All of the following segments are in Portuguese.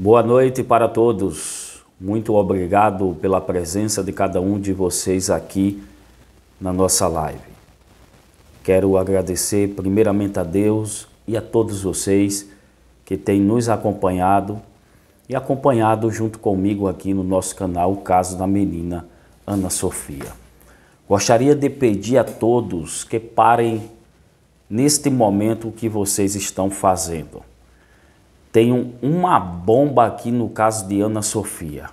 Boa noite para todos. Muito obrigado pela presença de cada um de vocês aqui na nossa live. Quero agradecer primeiramente a Deus e a todos vocês que têm nos acompanhado e acompanhado junto comigo aqui no nosso canal o caso da menina Ana Sofia. Gostaria de pedir a todos que parem neste momento o que vocês estão fazendo tenho uma bomba aqui no caso de Ana Sofia.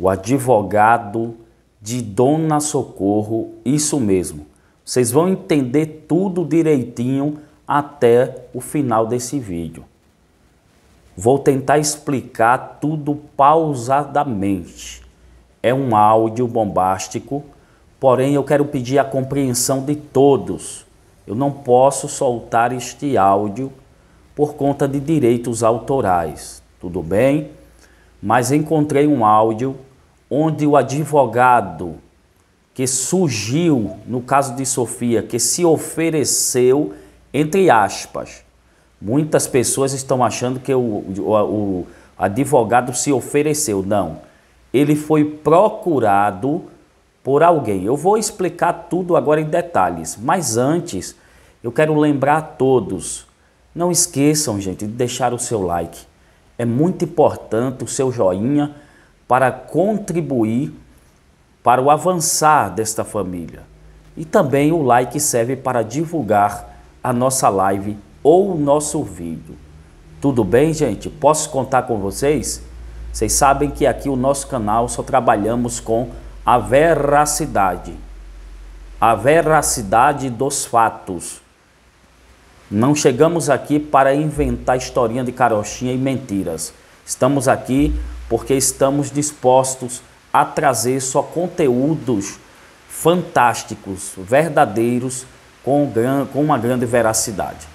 O advogado de Dona Socorro, isso mesmo. Vocês vão entender tudo direitinho até o final desse vídeo. Vou tentar explicar tudo pausadamente. É um áudio bombástico, porém eu quero pedir a compreensão de todos. Eu não posso soltar este áudio por conta de direitos autorais, tudo bem? Mas encontrei um áudio onde o advogado que surgiu no caso de Sofia, que se ofereceu, entre aspas. Muitas pessoas estão achando que o, o, o advogado se ofereceu. Não. Ele foi procurado por alguém. Eu vou explicar tudo agora em detalhes, mas antes eu quero lembrar a todos não esqueçam, gente, de deixar o seu like. É muito importante o seu joinha para contribuir para o avançar desta família. E também o like serve para divulgar a nossa live ou o nosso vídeo. Tudo bem, gente? Posso contar com vocês? Vocês sabem que aqui o nosso canal só trabalhamos com a veracidade. A veracidade dos fatos. Não chegamos aqui para inventar historinha de carochinha e mentiras. Estamos aqui porque estamos dispostos a trazer só conteúdos fantásticos, verdadeiros, com, gran, com uma grande veracidade.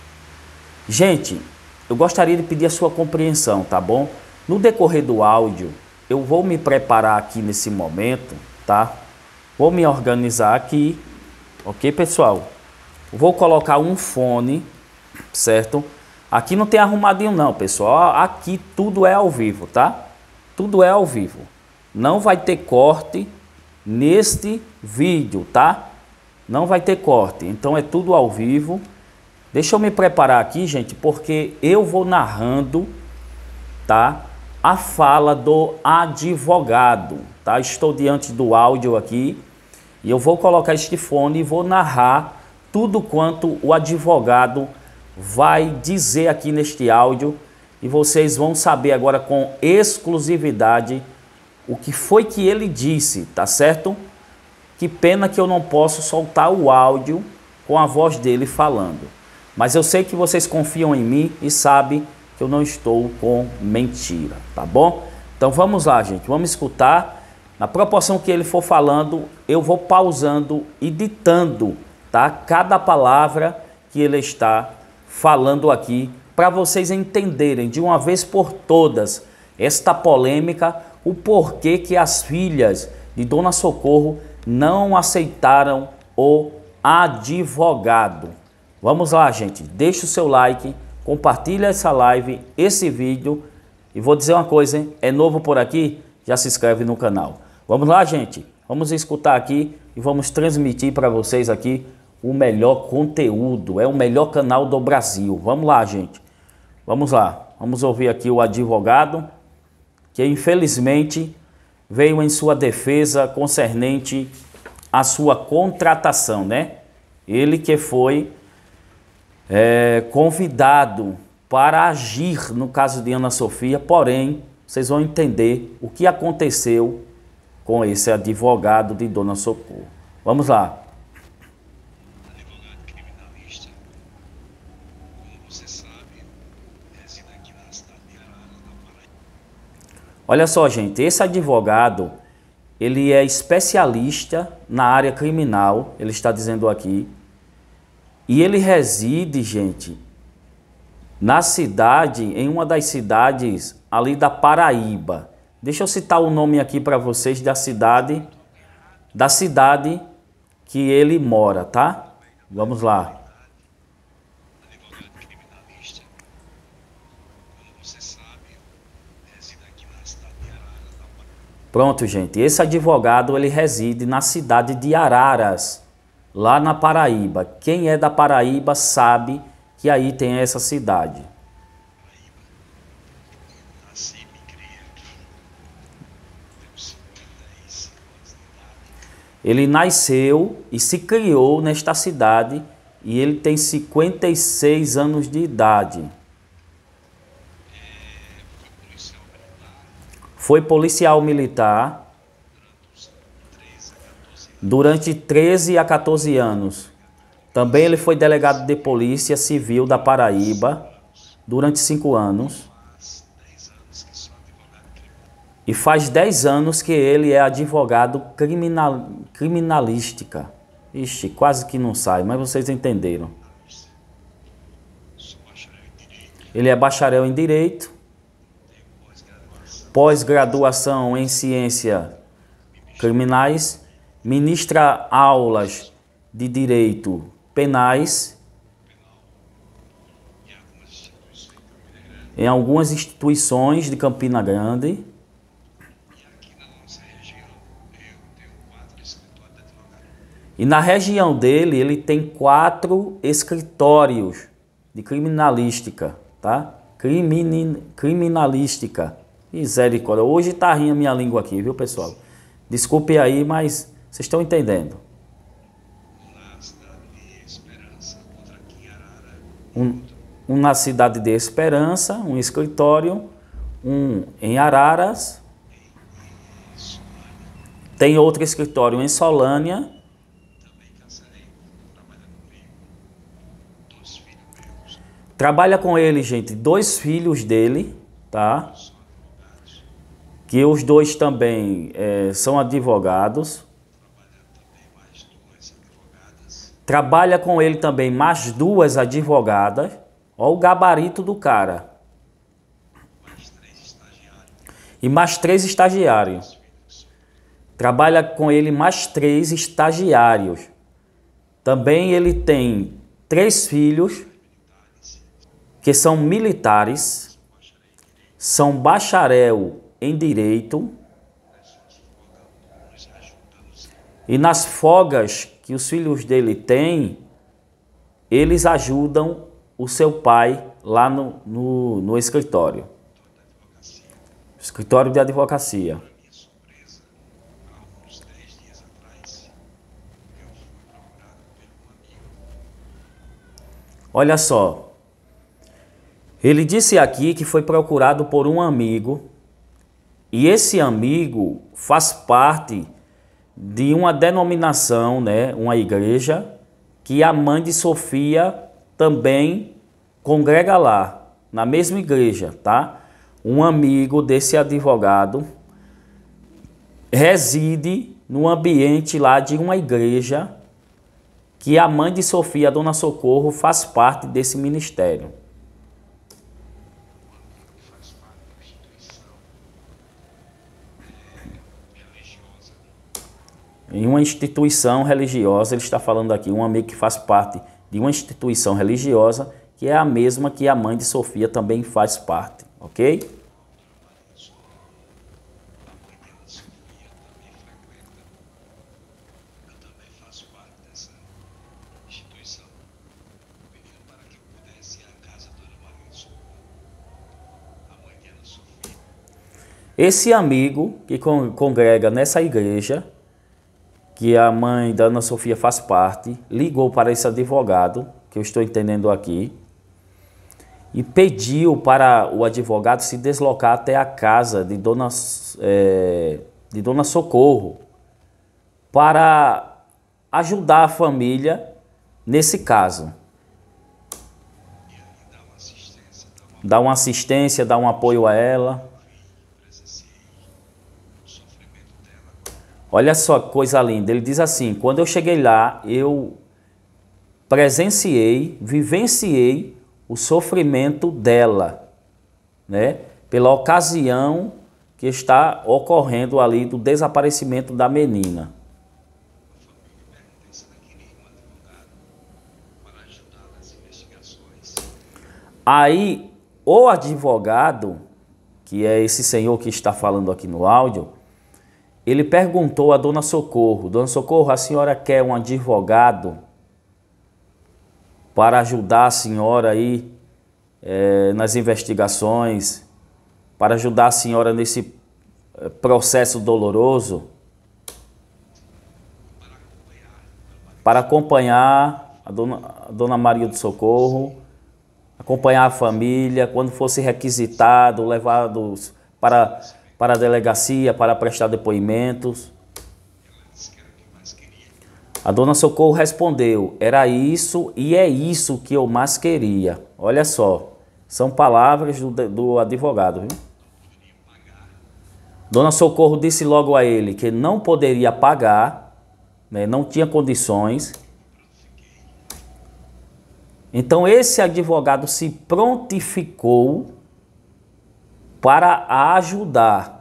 Gente, eu gostaria de pedir a sua compreensão, tá bom? No decorrer do áudio, eu vou me preparar aqui nesse momento, tá? Vou me organizar aqui, ok, pessoal? Vou colocar um fone certo? Aqui não tem arrumadinho não, pessoal. Aqui tudo é ao vivo, tá? Tudo é ao vivo. Não vai ter corte neste vídeo, tá? Não vai ter corte. Então é tudo ao vivo. Deixa eu me preparar aqui, gente, porque eu vou narrando, tá? A fala do advogado, tá? Estou diante do áudio aqui e eu vou colocar este fone e vou narrar tudo quanto o advogado vai dizer aqui neste áudio e vocês vão saber agora com exclusividade o que foi que ele disse, tá certo? Que pena que eu não posso soltar o áudio com a voz dele falando. Mas eu sei que vocês confiam em mim e sabem que eu não estou com mentira, tá bom? Então vamos lá, gente, vamos escutar. Na proporção que ele for falando, eu vou pausando e ditando, tá? Cada palavra que ele está falando aqui para vocês entenderem de uma vez por todas esta polêmica, o porquê que as filhas de Dona Socorro não aceitaram o advogado. Vamos lá, gente, deixa o seu like, compartilha essa live, esse vídeo e vou dizer uma coisa, hein? é novo por aqui, já se inscreve no canal. Vamos lá, gente, vamos escutar aqui e vamos transmitir para vocês aqui o melhor conteúdo, é o melhor canal do Brasil. Vamos lá, gente. Vamos lá. Vamos ouvir aqui o advogado que infelizmente veio em sua defesa concernente à sua contratação, né? Ele que foi é, convidado para agir no caso de Ana Sofia, porém, vocês vão entender o que aconteceu com esse advogado de Dona Socorro. Vamos lá. Olha só, gente, esse advogado, ele é especialista na área criminal, ele está dizendo aqui, e ele reside, gente, na cidade, em uma das cidades ali da Paraíba. Deixa eu citar o nome aqui para vocês da cidade, da cidade que ele mora, tá? Vamos lá. Pronto, gente. Esse advogado ele reside na cidade de Araras, lá na Paraíba. Quem é da Paraíba sabe que aí tem essa cidade. Ele nasceu e se criou nesta cidade e ele tem 56 anos de idade. foi policial militar durante 13 a 14 anos. Também ele foi delegado de Polícia Civil da Paraíba durante 5 anos. E faz 10 anos que ele é advogado criminal, criminalística. Ixi, quase que não sai, mas vocês entenderam. Ele é bacharel em Direito pós-graduação em ciência criminais, ministra aulas de direito penais em algumas instituições de Campina Grande. E na região dele, ele tem quatro escritórios de criminalística, tá? Crimin, criminalística. Misericórdia. Hoje tá rindo a minha língua aqui, viu, pessoal? Desculpe aí, mas vocês estão entendendo. Um, um na cidade de Esperança, um escritório, um em Araras. Tem outro escritório em Solânia. Trabalha com ele, gente, dois filhos dele, tá? que os dois também é, são advogados. Trabalha com ele também mais duas advogadas. Olha o gabarito do cara. E mais três estagiários. Trabalha com ele mais três estagiários. Também ele tem três filhos que são militares, são bacharel em direito e nas folgas que os filhos dele têm, eles ajudam o seu pai lá no, no, no escritório. Escritório de advocacia. Olha só. Ele disse aqui que foi procurado por um amigo e esse amigo faz parte de uma denominação, né, uma igreja, que a mãe de Sofia também congrega lá, na mesma igreja, tá? Um amigo desse advogado reside no ambiente lá de uma igreja que a mãe de Sofia, a Dona Socorro, faz parte desse ministério. Em uma instituição religiosa, ele está falando aqui, um amigo que faz parte de uma instituição religiosa, que é a mesma que a mãe de Sofia também faz parte, ok? Esse amigo que congrega nessa igreja, que a mãe da Ana Sofia faz parte, ligou para esse advogado, que eu estou entendendo aqui, e pediu para o advogado se deslocar até a casa de Dona, é, de Dona Socorro para ajudar a família nesse caso. Dar uma assistência, dar um apoio a ela. Olha só que coisa linda. Ele diz assim: quando eu cheguei lá, eu presenciei, vivenciei o sofrimento dela, né? Pela ocasião que está ocorrendo ali do desaparecimento da menina. Aí, o advogado, que é esse senhor que está falando aqui no áudio, ele perguntou à Dona Socorro: Dona Socorro, a senhora quer um advogado para ajudar a senhora aí é, nas investigações, para ajudar a senhora nesse eh, processo doloroso? Para acompanhar a Dona, a dona Maria do Socorro, acompanhar a família, quando fosse requisitado, levados para para a delegacia para prestar depoimentos? A dona Socorro respondeu: Era isso e é isso que eu mais queria. Olha só, são palavras do, do advogado. Viu? Dona Socorro disse logo a ele que não poderia pagar, né, não tinha condições. Então, esse advogado se prontificou para ajudar.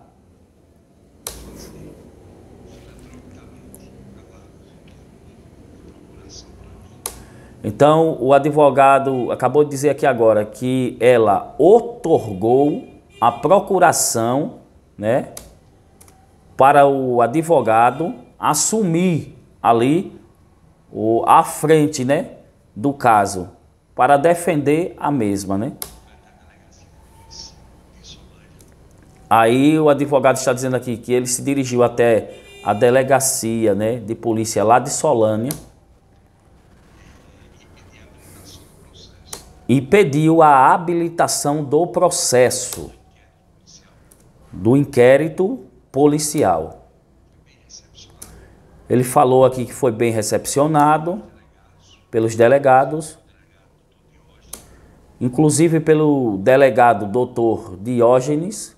Então, o advogado acabou de dizer aqui agora que ela otorgou a procuração, né, para o advogado assumir ali o, a frente, né, do caso, para defender a mesma, né? Aí o advogado está dizendo aqui que ele se dirigiu até a delegacia né, de polícia lá de Solânia e pediu a habilitação do processo do inquérito policial. Ele falou aqui que foi bem recepcionado pelos delegados, inclusive pelo delegado doutor Diógenes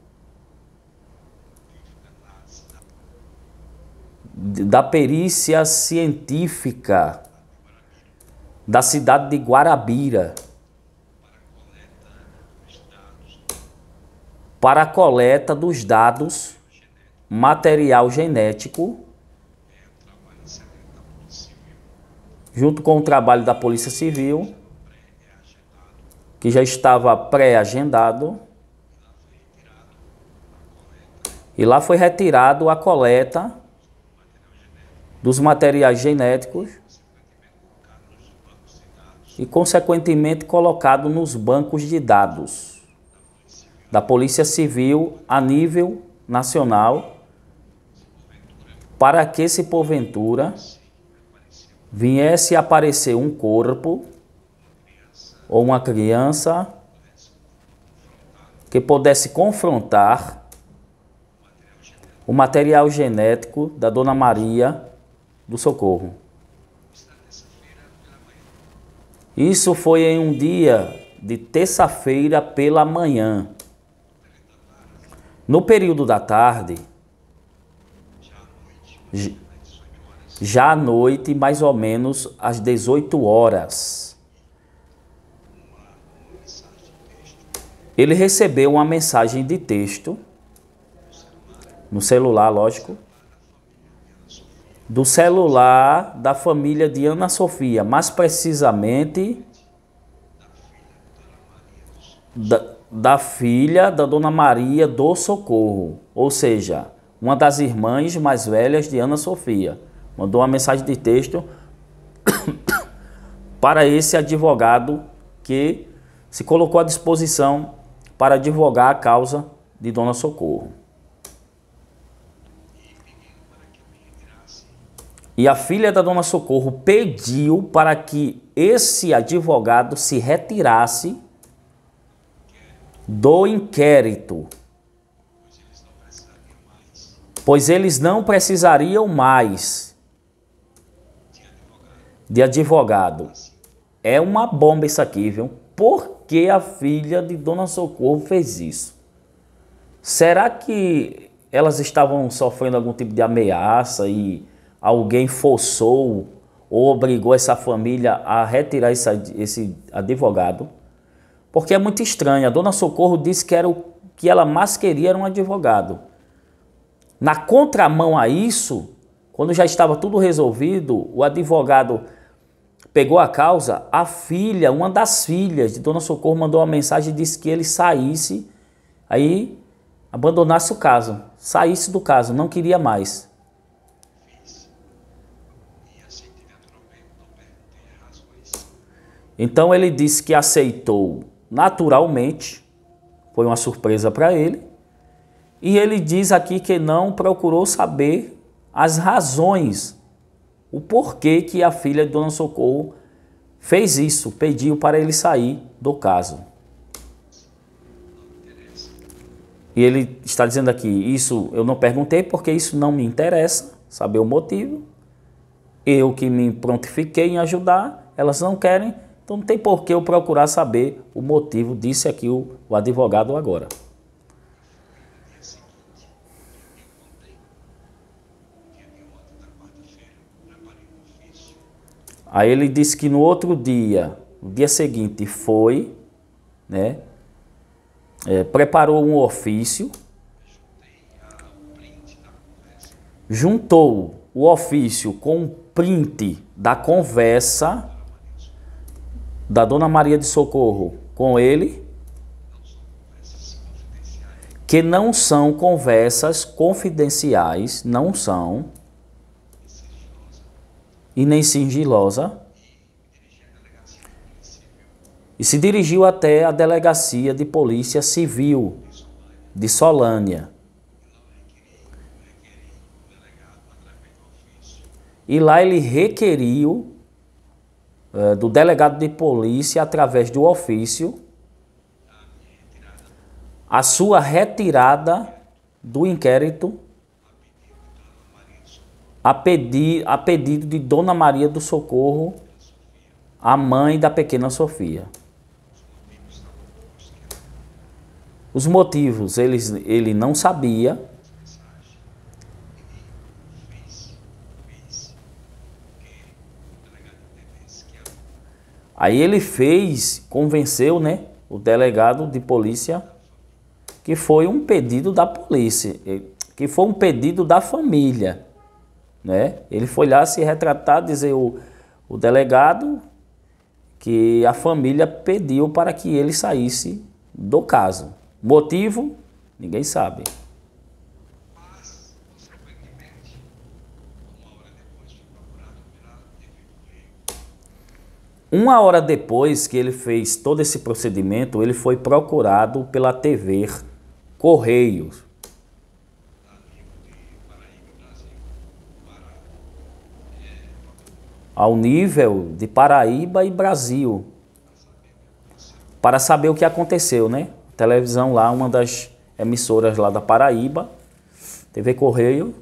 da perícia científica da cidade de Guarabira para a coleta dos dados material genético junto com o trabalho da Polícia Civil que já estava pré-agendado e lá foi retirado a coleta dos materiais genéticos e, consequentemente, colocado nos bancos de dados da Polícia Civil a nível nacional, para que, se porventura viesse a aparecer um corpo ou uma criança que pudesse confrontar o material genético da Dona Maria do socorro. Isso foi em um dia de terça-feira pela manhã. No período da tarde, já à noite, mais ou menos às 18 horas, ele recebeu uma mensagem de texto no celular, lógico do celular da família de Ana Sofia, mais precisamente da, da filha da Dona Maria do Socorro, ou seja, uma das irmãs mais velhas de Ana Sofia. Mandou uma mensagem de texto para esse advogado que se colocou à disposição para advogar a causa de Dona Socorro. E a filha da dona Socorro pediu para que esse advogado se retirasse do inquérito. Pois eles não precisariam mais de advogado. É uma bomba isso aqui, viu? Por que a filha de Dona Socorro fez isso? Será que elas estavam sofrendo algum tipo de ameaça e alguém forçou ou obrigou essa família a retirar esse, esse advogado, porque é muito estranho. A dona Socorro disse que era o que ela mais queria era um advogado. Na contramão a isso, quando já estava tudo resolvido, o advogado pegou a causa, a filha, uma das filhas de Dona Socorro mandou uma mensagem e disse que ele saísse, aí abandonasse o caso, saísse do caso, não queria mais. Então ele disse que aceitou naturalmente, foi uma surpresa para ele, e ele diz aqui que não procurou saber as razões, o porquê que a filha de Dona Socorro fez isso, pediu para ele sair do caso. E ele está dizendo aqui: Isso eu não perguntei porque isso não me interessa, saber o motivo. Eu que me prontifiquei em ajudar, elas não querem, então não tem por que eu procurar saber o motivo, disse aqui o, o advogado agora. Aí ele disse que no outro dia, no dia seguinte, foi, né? É, preparou um ofício, juntou o ofício com um print da conversa da Dona Maria de Socorro com ele, que não são conversas confidenciais, não são, e nem sigilosa, e se dirigiu até a Delegacia de Polícia Civil de Solânia. E lá ele requeriu eh, do delegado de polícia através do ofício a sua retirada do inquérito a, pedi a pedido de Dona Maria do Socorro, a mãe da pequena Sofia. Os motivos eles, ele não sabia, Aí ele fez, convenceu, né, o delegado de polícia que foi um pedido da polícia, eh, que foi um pedido da família, né? Ele foi lá se retratar, dizer o, o delegado que a família pediu para que ele saísse do caso. Motivo? Ninguém sabe. Uma hora depois que ele fez todo esse procedimento, ele foi procurado pela TV Correios. Ao nível de Paraíba e Brasil. Para saber o que aconteceu, né? Televisão lá, uma das emissoras lá da Paraíba, TV Correio,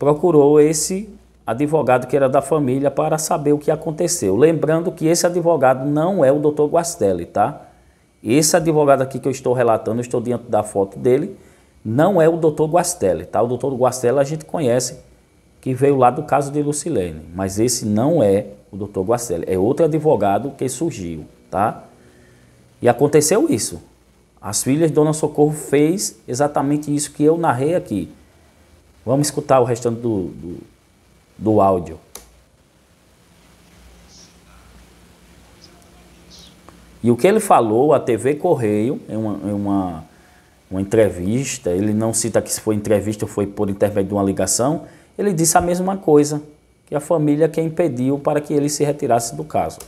procurou esse advogado que era da família para saber o que aconteceu. Lembrando que esse advogado não é o doutor Guastelli, tá? Esse advogado aqui que eu estou relatando, eu estou diante da foto dele, não é o doutor Guastelli, tá? O doutor Guastelli a gente conhece, que veio lá do caso de Lucilene, mas esse não é o doutor Guastelli, é outro advogado que surgiu, tá? E aconteceu isso. As filhas de Dona Socorro fez exatamente isso que eu narrei aqui. Vamos escutar o restante do, do do áudio. E o que ele falou, a TV Correio, em uma, em uma, uma entrevista, ele não cita que se foi entrevista ou foi por intermédio de uma ligação, ele disse a mesma coisa, que a família que impediu para que ele se retirasse do caso.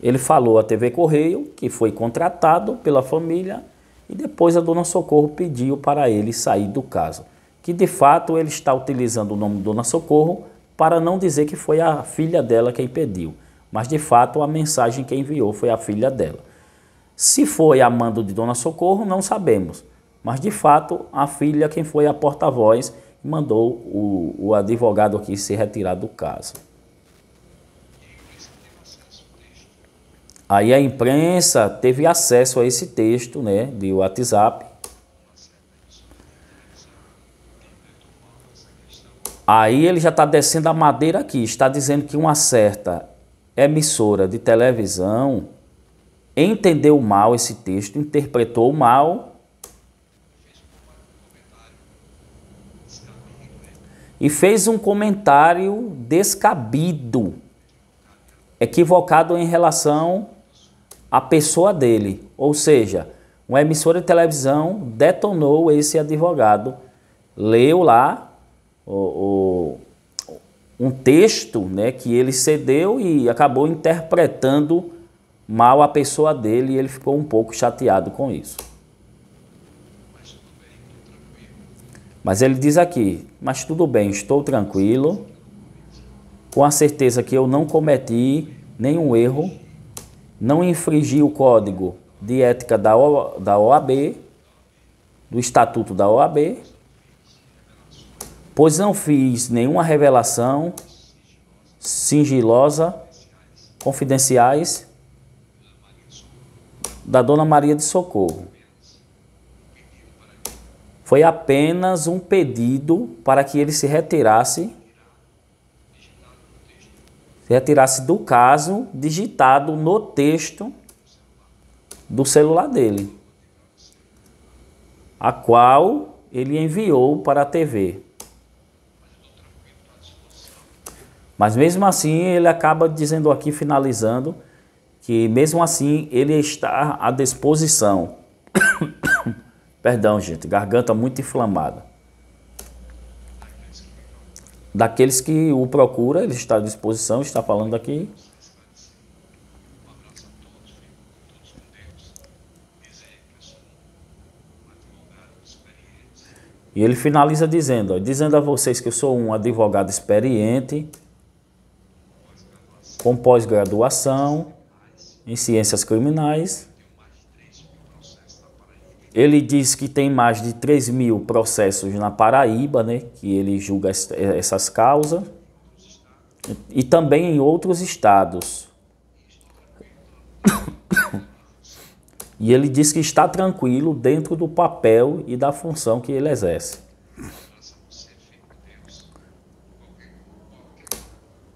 Ele falou à TV Correio que foi contratado pela família e depois a Dona Socorro pediu para ele sair do caso, que de fato ele está utilizando o nome Dona Socorro para não dizer que foi a filha dela quem pediu, mas de fato a mensagem que enviou foi a filha dela. Se foi a mando de Dona Socorro, não sabemos, mas de fato a filha quem foi a porta-voz mandou o, o advogado aqui se retirar do caso. Aí a imprensa teve acesso a esse texto né, de WhatsApp. Aí ele já está descendo a madeira aqui, está dizendo que uma certa emissora de televisão entendeu mal esse texto, interpretou mal. E fez um comentário descabido, equivocado em relação a pessoa dele. Ou seja, uma emissora de televisão detonou esse advogado, leu lá o, o, um texto né, que ele cedeu e acabou interpretando mal a pessoa dele e ele ficou um pouco chateado com isso. Mas ele diz aqui: Mas tudo bem, estou tranquilo, com a certeza que eu não cometi nenhum erro não infringir o código de ética da, o, da OAB, do estatuto da OAB, pois não fiz nenhuma revelação sigilosa, confidenciais, da Dona Maria de Socorro. Foi apenas um pedido para que ele se retirasse, se retirasse do caso digitado no texto do celular dele, a qual ele enviou para a TV. Mas mesmo assim, ele acaba dizendo aqui, finalizando, que mesmo assim ele está à disposição. Perdão, gente, garganta muito inflamada. Daqueles que o procura, ele está à disposição, está falando aqui, E ele finaliza dizendo: ó, dizendo a vocês que eu sou um advogado experiente, com pós-graduação em ciências criminais. Ele diz que tem mais de 3 mil processos na Paraíba, né, que ele julga essas causas, e também em outros estados. E ele diz que está tranquilo dentro do papel e da função que ele exerce.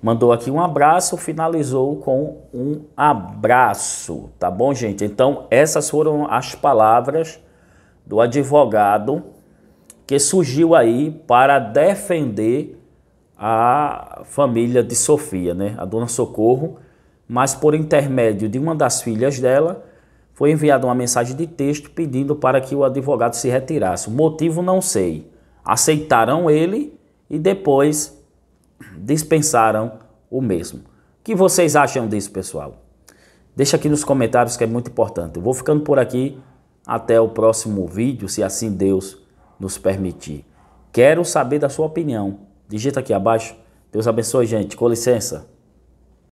Mandou aqui um abraço, finalizou com um abraço, tá bom, gente? Então, essas foram as palavras do advogado que surgiu aí para defender a família de Sofia, né? A dona Socorro, mas por intermédio de uma das filhas dela, foi enviada uma mensagem de texto pedindo para que o advogado se retirasse. O motivo não sei. Aceitaram ele e depois dispensaram o mesmo. O que vocês acham disso, pessoal? Deixa aqui nos comentários que é muito importante. Eu vou ficando por aqui. Até o próximo vídeo, se assim Deus nos permitir. Quero saber da sua opinião. Digita aqui abaixo. Deus abençoe, gente. Com licença.